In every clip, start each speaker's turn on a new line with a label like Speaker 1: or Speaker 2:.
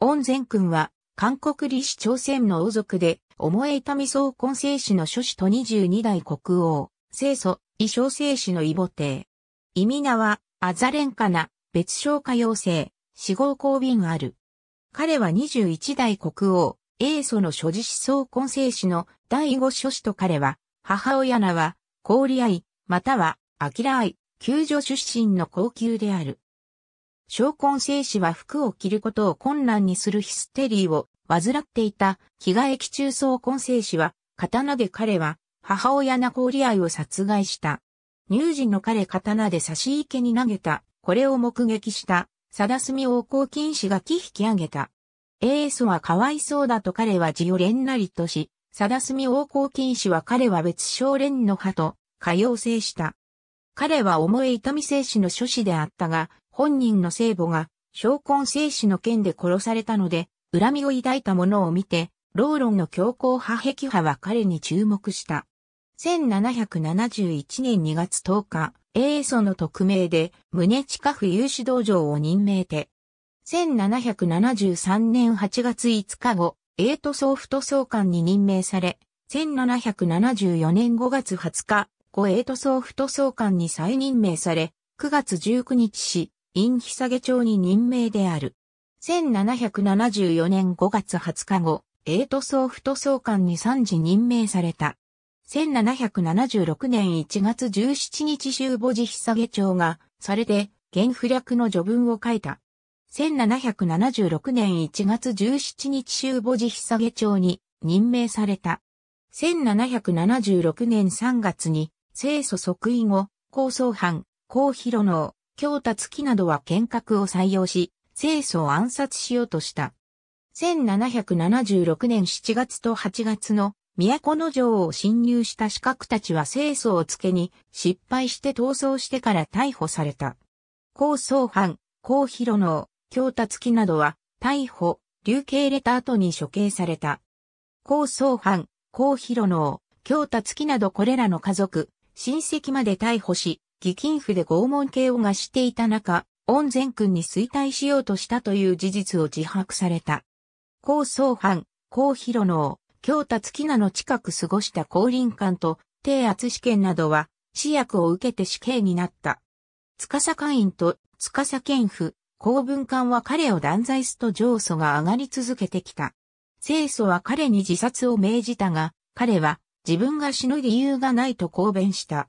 Speaker 1: オンゼン君は、韓国李氏朝鮮の王族で、重江民総根生氏の諸子と22代国王、清祖、異小生氏の異母帝。味名は、アザレンカナ、別小歌妖精、死号公便ある。彼は21代国王、英祖の諸子思想根生氏の第五諸子と彼は、母親名は、氷愛、または、アキラ愛、救助出身の高級である。昇魂聖子は服を着ることを困難にするヒステリーを患っていた着替え中総魂聖子は、刀で彼は母親ナコーリアイを殺害した。乳児の彼刀で差し池に投げた、これを目撃した、サダスミ王公金止が木引き上げた。エーはかわいそうだと彼は自由連なりとし、サダスミ王公金止は彼は別少連の派と、可用性した。彼は重い痛み精子の諸子であったが、本人の聖母が、昇魂生死の件で殺されたので、恨みを抱いたものを見て、ローロンの強硬派壁派は彼に注目した。1771年2月10日、英祖の匿名で、宗近府有志道場を任命て。1773年8月5日後、英都総府都総監に任命され、1774年5月20日、後英都総府都総監に再任命され、9月19日し、院久下町に任命である。1774年5月20日後、エイト総府と総監に3時任命された。1776年1月17日終母寺久下町が、されて、原不略の序文を書いた。1776年1月17日終母寺久下町に任命された。1776年3月に、清楚即位後、高層藩、高広能、京達月などは剣閣を採用し、清楚を暗殺しようとした。1776年7月と8月の都の城を侵入した四角たちは清楚をつけに失敗して逃走してから逮捕された。高宗藩、高広能、京達月などは逮捕、流刑れた後に処刑された。高宗藩、高広能、京達月などこれらの家族、親戚まで逮捕し、義勤府で拷問刑を貸していた中、恩善君に衰退しようとしたという事実を自白された。高宗藩、高広能、京田月名の近く過ごした高林館と、低圧試験などは、試薬を受けて死刑になった。司官員と司県府、公文館は彼を断罪すと上訴が上がり続けてきた。清楚は彼に自殺を命じたが、彼は自分が死ぬ理由がないと抗弁した。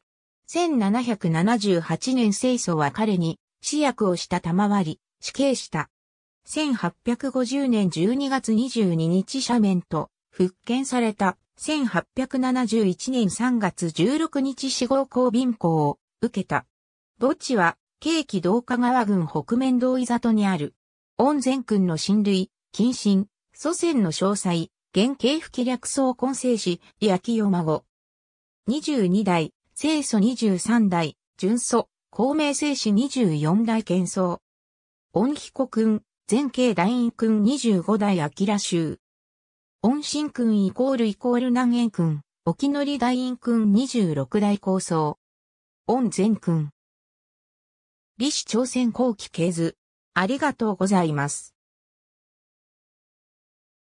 Speaker 1: 1778年清祖は彼に死薬をした賜り、死刑した。1850年12月22日斜面と復権された1871年3月16日死後公便行を受けた。墓地は、京畿道下川郡北面道伊里にある。温泉君の親類、近親、祖先の詳細、原京府気略層根生師、焼きよ孫。22代、清祖23代、純祖、孔明聖子24代建宗。恩彦君、前慶大院君25代明衆。恩信君イコールイコール南縁君、沖乗大院君26代構想。恩善君。李氏朝鮮後期経図。ありがとうございます。